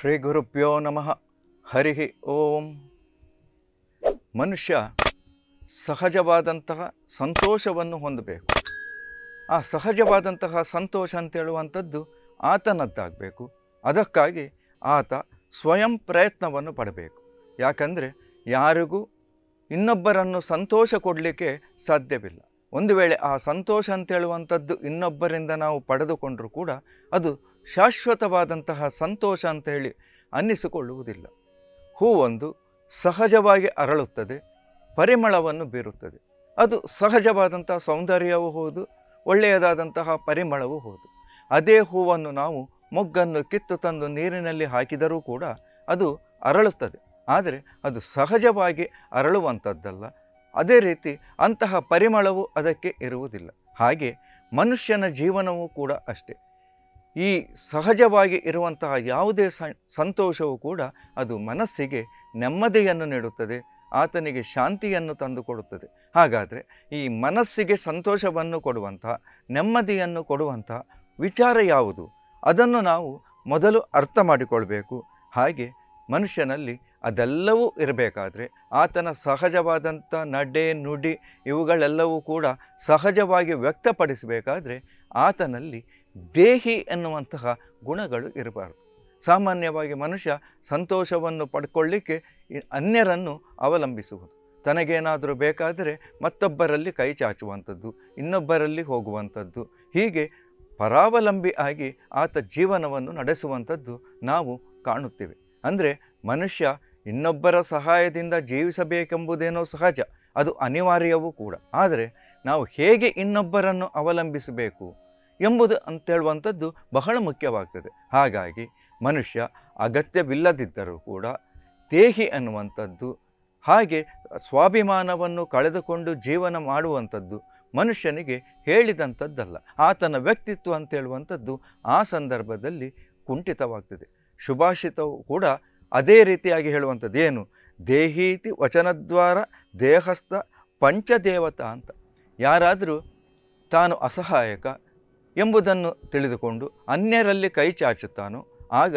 ಶ್ರೀ ಗುರುಪ್ಯೋ ನಮಃ ಹರಿ ಓಂ ಮನುಷ್ಯ ಸಹಜವಾದಂತಹ ಸಂತೋಷವನ್ನು ಹೊಂದಬೇಕು ಆ ಸಹಜವಾದಂತಹ ಸಂತೋಷ ಅಂತೇಳುವಂಥದ್ದು ಆತನದ್ದಾಗಬೇಕು ಅದಕ್ಕಾಗಿ ಆತ ಸ್ವಯಂ ಪ್ರಯತ್ನವನ್ನು ಪಡಬೇಕು ಯಾಕಂದರೆ ಯಾರಿಗೂ ಇನ್ನೊಬ್ಬರನ್ನು ಸಂತೋಷ ಕೊಡಲಿಕ್ಕೆ ಸಾಧ್ಯವಿಲ್ಲ ಒಂದು ವೇಳೆ ಆ ಸಂತೋಷ ಅಂತೇಳುವಂಥದ್ದು ಇನ್ನೊಬ್ಬರಿಂದ ನಾವು ಪಡೆದುಕೊಂಡರೂ ಕೂಡ ಅದು ಶಾಶ್ವತವಾದಂತಹ ಸಂತೋಷ ಅಂತ ಹೇಳಿ ಅನ್ನಿಸಿಕೊಳ್ಳುವುದಿಲ್ಲ ಹೂವೊಂದು ಸಹಜವಾಗಿ ಅರಳುತ್ತದೆ ಪರಿಮಳವನ್ನು ಬೀರುತ್ತದೆ ಅದು ಸಹಜವಾದಂತಹ ಸೌಂದರ್ಯವೂ ಹೌದು ಒಳ್ಳೆಯದಾದಂತಹ ಪರಿಮಳವೂ ಹೌದು ಅದೇ ಹೂವನ್ನು ನಾವು ಮೊಗ್ಗನ್ನು ಕಿತ್ತು ತಂದು ನೀರಿನಲ್ಲಿ ಹಾಕಿದರೂ ಕೂಡ ಅದು ಅರಳುತ್ತದೆ ಆದರೆ ಅದು ಸಹಜವಾಗಿ ಅರಳುವಂಥದ್ದಲ್ಲ ಅದೇ ರೀತಿ ಅಂತಹ ಪರಿಮಳವು ಅದಕ್ಕೆ ಇರುವುದಿಲ್ಲ ಹಾಗೆ ಮನುಷ್ಯನ ಜೀವನವೂ ಕೂಡ ಅಷ್ಟೇ ಈ ಸಹಜವಾಗಿ ಇರುವಂತಹ ಯಾವುದೇ ಸಂತೋಷವೂ ಕೂಡ ಅದು ಮನಸ್ಸಿಗೆ ನೆಮ್ಮದಿಯನ್ನು ನೀಡುತ್ತದೆ ಆತನಿಗೆ ಶಾಂತಿಯನ್ನು ತಂದುಕೊಡುತ್ತದೆ ಹಾಗಾದರೆ ಈ ಮನಸ್ಸಿಗೆ ಸಂತೋಷವನ್ನು ಕೊಡುವಂಥ ನೆಮ್ಮದಿಯನ್ನು ಕೊಡುವಂಥ ವಿಚಾರ ಯಾವುದು ಅದನ್ನು ನಾವು ಮೊದಲು ಅರ್ಥ ಮಾಡಿಕೊಳ್ಬೇಕು ಹಾಗೆ ಮನುಷ್ಯನಲ್ಲಿ ಅದೆಲ್ಲವೂ ಇರಬೇಕಾದ್ರೆ ಆತನ ಸಹಜವಾದಂಥ ನಡೆ ನುಡಿ ಇವುಗಳೆಲ್ಲವೂ ಕೂಡ ಸಹಜವಾಗಿ ವ್ಯಕ್ತಪಡಿಸಬೇಕಾದ್ರೆ ಆತನಲ್ಲಿ ದೇಹಿ ಎನ್ನುವಂತಹ ಗುಣಗಳು ಇರಬಾರದು ಸಾಮಾನ್ಯವಾಗಿ ಮನುಷ್ಯ ಸಂತೋಷವನ್ನು ಪಡ್ಕೊಳ್ಳಿಕ್ಕೆ ಅನ್ಯರನ್ನು ಅವಲಂಬಿಸುವುದು ತನಗೇನಾದರೂ ಬೇಕಾದರೆ ಮತ್ತೊಬ್ಬರಲ್ಲಿ ಕೈ ಚಾಚುವಂಥದ್ದು ಇನ್ನೊಬ್ಬರಲ್ಲಿ ಹೋಗುವಂಥದ್ದು ಹೀಗೆ ಪರಾವಲಂಬಿ ಆಗಿ ಆತ ಜೀವನವನ್ನು ನಡೆಸುವಂಥದ್ದು ನಾವು ಕಾಣುತ್ತೇವೆ ಅಂದರೆ ಮನುಷ್ಯ ಇನ್ನೊಬ್ಬರ ಸಹಾಯದಿಂದ ಜೀವಿಸಬೇಕೆಂಬುದೇನೋ ಸಹಜ ಅದು ಅನಿವಾರ್ಯವೂ ಕೂಡ ಆದರೆ ನಾವು ಹೇಗೆ ಇನ್ನೊಬ್ಬರನ್ನು ಅವಲಂಬಿಸಬೇಕು ಎಂಬುದು ಅಂತೇಳುವಂಥದ್ದು ಬಹಳ ಮುಖ್ಯವಾಗ್ತದೆ ಹಾಗಾಗಿ ಮನುಷ್ಯ ಅಗತ್ಯವಿಲ್ಲದಿದ್ದರೂ ಕೂಡ ದೇಹಿ ಅನ್ನುವಂಥದ್ದು ಹಾಗೆ ಸ್ವಾಭಿಮಾನವನ್ನು ಕಳೆದುಕೊಂಡು ಜೀವನ ಮಾಡುವಂಥದ್ದು ಮನುಷ್ಯನಿಗೆ ಹೇಳಿದಂಥದ್ದಲ್ಲ ಆತನ ವ್ಯಕ್ತಿತ್ವ ಅಂತೇಳುವಂಥದ್ದು ಆ ಸಂದರ್ಭದಲ್ಲಿ ಕುಂಠಿತವಾಗ್ತದೆ ಶುಭಾಷಿತವು ಕೂಡ ಅದೇ ರೀತಿಯಾಗಿ ಹೇಳುವಂಥದ್ದು ಏನು ದೇಹೀತಿ ವಚನದ್ವಾರ ದೇಹಸ್ಥ ಪಂಚದೇವತ ಅಂತ ಯಾರಾದರೂ ತಾನು ಅಸಹಾಯಕ ಎಂಬುದನ್ನು ತಿಳಿದುಕೊಂಡು ಅನ್ಯರಲ್ಲಿ ಕೈ ಚಾಚುತ್ತಾನೋ ಆಗ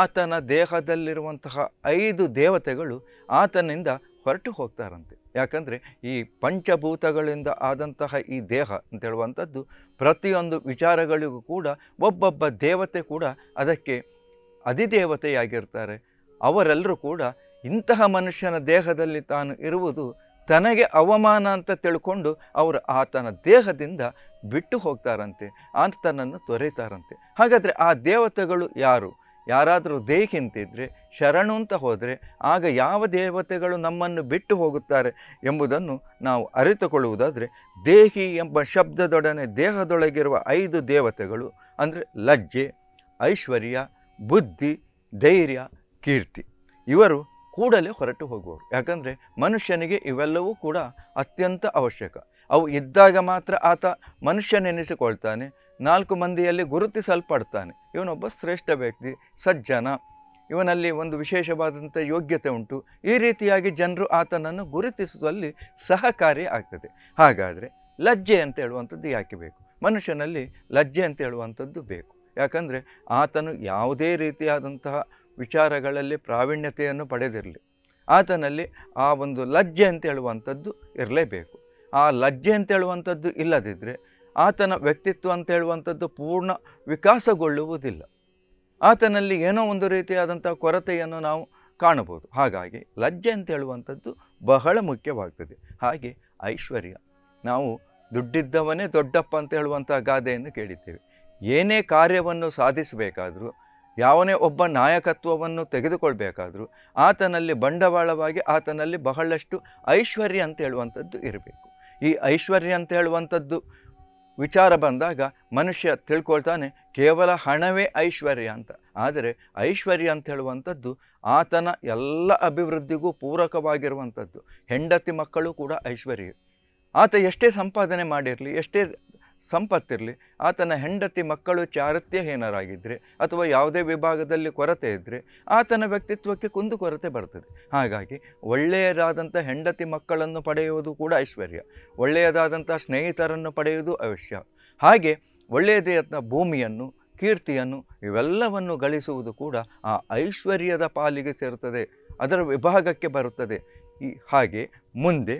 ಆತನ ದೇಹದಲ್ಲಿರುವಂತಹ ಐದು ದೇವತೆಗಳು ಆತನಿಂದ ಹೊರಟು ಹೋಗ್ತಾರಂತೆ ಯಾಕಂದರೆ ಈ ಪಂಚಭೂತಗಳಿಂದ ಆದಂತಹ ಈ ದೇಹ ಅಂತ ಹೇಳುವಂಥದ್ದು ಪ್ರತಿಯೊಂದು ವಿಚಾರಗಳಿಗೂ ಕೂಡ ಒಬ್ಬೊಬ್ಬ ದೇವತೆ ಕೂಡ ಅದಕ್ಕೆ ಅಧಿದೇವತೆಯಾಗಿರ್ತಾರೆ ಅವರೆಲ್ಲರೂ ಕೂಡ ಇಂತಹ ಮನುಷ್ಯನ ದೇಹದಲ್ಲಿ ತಾನು ಇರುವುದು ತನಗೆ ಅವಮಾನ ಅಂತ ತಿಳ್ಕೊಂಡು ಅವರು ಆತನ ದೇಹದಿಂದ ಬಿಟ್ಟು ಹೋಗ್ತಾರಂತೆ ಅಂತ ತನ್ನನ್ನು ತೊರೆತಾರಂತೆ ಹಾಗಾದರೆ ಆ ದೇವತೆಗಳು ಯಾರು ಯಾರಾದರೂ ದೇಹಿಂತಿದ್ರೆ ಶರಣು ಅಂತ ಹೋದರೆ ಆಗ ಯಾವ ದೇವತೆಗಳು ನಮ್ಮನ್ನು ಬಿಟ್ಟು ಹೋಗುತ್ತಾರೆ ಎಂಬುದನ್ನು ನಾವು ಅರಿತುಕೊಳ್ಳುವುದಾದರೆ ದೇಹಿ ಎಂಬ ಶಬ್ದದೊಡನೆ ದೇಹದೊಳಗಿರುವ ಐದು ದೇವತೆಗಳು ಅಂದರೆ ಲಜ್ಜೆ ಐಶ್ವರ್ಯ ಬುದ್ಧಿ ಧೈರ್ಯ ಕೀರ್ತಿ ಇವರು ಕೂಡಲೇ ಹೊರಟು ಹೋಗುವರು ಯಾಕಂದರೆ ಮನುಷ್ಯನಿಗೆ ಇವೆಲ್ಲವೂ ಕೂಡ ಅತ್ಯಂತ ಅವಶ್ಯಕ ಅವು ಇದ್ದಾಗ ಮಾತ್ರ ಆತ ಮನುಷ್ಯನೆನಿಸಿಕೊಳ್ತಾನೆ ನಾಲ್ಕು ಮಂದಿಯಲ್ಲಿ ಗುರುತಿಸಲ್ಪಡ್ತಾನೆ ಇವನೊಬ್ಬ ಶ್ರೇಷ್ಠ ವ್ಯಕ್ತಿ ಸಜ್ಜನ ಇವನಲ್ಲಿ ಒಂದು ವಿಶೇಷವಾದಂಥ ಯೋಗ್ಯತೆ ಉಂಟು ಈ ರೀತಿಯಾಗಿ ಜನರು ಆತನನ್ನು ಗುರುತಿಸುವಲ್ಲಿ ಸಹಕಾರಿ ಆಗ್ತದೆ ಹಾಗಾದರೆ ಲಜ್ಜೆ ಅಂತ ಹೇಳುವಂಥದ್ದು ಯಾಕೆ ಬೇಕು ಮನುಷ್ಯನಲ್ಲಿ ಲಜ್ಜೆ ಅಂತ ಹೇಳುವಂಥದ್ದು ಬೇಕು ಯಾಕಂದರೆ ಆತನು ಯಾವುದೇ ರೀತಿಯಾದಂತಹ ವಿಚಾರಗಳಲ್ಲಿ ಪ್ರಾವೀಣ್ಯತೆಯನ್ನು ಪಡೆದಿರಲಿ ಆತನಲ್ಲಿ ಆ ಒಂದು ಲಜ್ಜೆ ಅಂತ ಹೇಳುವಂಥದ್ದು ಇರಲೇಬೇಕು ಆ ಲಜ್ಜೆ ಅಂತ ಹೇಳುವಂಥದ್ದು ಇಲ್ಲದಿದ್ದರೆ ಆತನ ವ್ಯಕ್ತಿತ್ವ ಅಂತ ಹೇಳುವಂಥದ್ದು ಪೂರ್ಣ ವಿಕಾಸಗೊಳ್ಳುವುದಿಲ್ಲ ಆತನಲ್ಲಿ ಏನೋ ಒಂದು ರೀತಿಯಾದಂಥ ಕೊರತೆಯನ್ನು ನಾವು ಕಾಣಬಹುದು ಹಾಗಾಗಿ ಲಜ್ಜೆ ಅಂತ ಹೇಳುವಂಥದ್ದು ಬಹಳ ಮುಖ್ಯವಾಗ್ತದೆ ಹಾಗೆ ಐಶ್ವರ್ಯ ನಾವು ದುಡ್ಡಿದ್ದವನೇ ದೊಡ್ಡಪ್ಪ ಅಂತ ಹೇಳುವಂಥ ಗಾದೆಯನ್ನು ಕೇಳಿದ್ದೇವೆ ಏನೇ ಕಾರ್ಯವನ್ನು ಸಾಧಿಸಬೇಕಾದರೂ ಯಾವನೇ ಒಬ್ಬ ನಾಯಕತ್ವವನ್ನು ತೆಗೆದುಕೊಳ್ಬೇಕಾದರೂ ಆತನಲ್ಲಿ ಬಂಡವಾಳವಾಗಿ ಆತನಲ್ಲಿ ಬಹಳಷ್ಟು ಐಶ್ವರ್ಯ ಅಂತ ಹೇಳುವಂಥದ್ದು ಇರಬೇಕು ಈ ಐಶ್ವರ್ಯ ಅಂತ ಹೇಳುವಂಥದ್ದು ವಿಚಾರ ಬಂದಾಗ ಮನುಷ್ಯ ತಿಳ್ಕೊಳ್ತಾನೆ ಕೇವಲ ಹಣವೇ ಐಶ್ವರ್ಯ ಅಂತ ಆದರೆ ಐಶ್ವರ್ಯ ಅಂತ ಹೇಳುವಂಥದ್ದು ಆತನ ಎಲ್ಲ ಅಭಿವೃದ್ಧಿಗೂ ಪೂರಕವಾಗಿರುವಂಥದ್ದು ಹೆಂಡತಿ ಮಕ್ಕಳು ಕೂಡ ಐಶ್ವರ್ಯ ಆತ ಎಷ್ಟೇ ಸಂಪಾದನೆ ಮಾಡಿರಲಿ ಎಷ್ಟೇ ಸಂಪತ್ತಿರಲಿ ಆತನ ಹೆಂಡತಿ ಮಕ್ಕಳು ಚಾರತ್ಯಹೀನರಾಗಿದ್ದರೆ ಅಥವಾ ಯಾವುದೇ ವಿಭಾಗದಲ್ಲಿ ಕೊರತೆ ಇದ್ದರೆ ಆತನ ವ್ಯಕ್ತಿತ್ವಕ್ಕೆ ಕುಂದು ಕೊರತೆ ಬರ್ತದೆ ಹಾಗಾಗಿ ಒಳ್ಳೆಯದಾದಂಥ ಹೆಂಡತಿ ಮಕ್ಕಳನ್ನು ಪಡೆಯುವುದು ಕೂಡ ಐಶ್ವರ್ಯ ಒಳ್ಳೆಯದಾದಂಥ ಸ್ನೇಹಿತರನ್ನು ಪಡೆಯುವುದು ಅವಶ್ಯ ಹಾಗೆ ಒಳ್ಳೆಯದೇ ಭೂಮಿಯನ್ನು ಕೀರ್ತಿಯನ್ನು ಇವೆಲ್ಲವನ್ನು ಗಳಿಸುವುದು ಕೂಡ ಆ ಐಶ್ವರ್ಯದ ಪಾಲಿಗೆ ಸೇರುತ್ತದೆ ಅದರ ವಿಭಾಗಕ್ಕೆ ಬರುತ್ತದೆ ಈ ಹಾಗೆ ಮುಂದೆ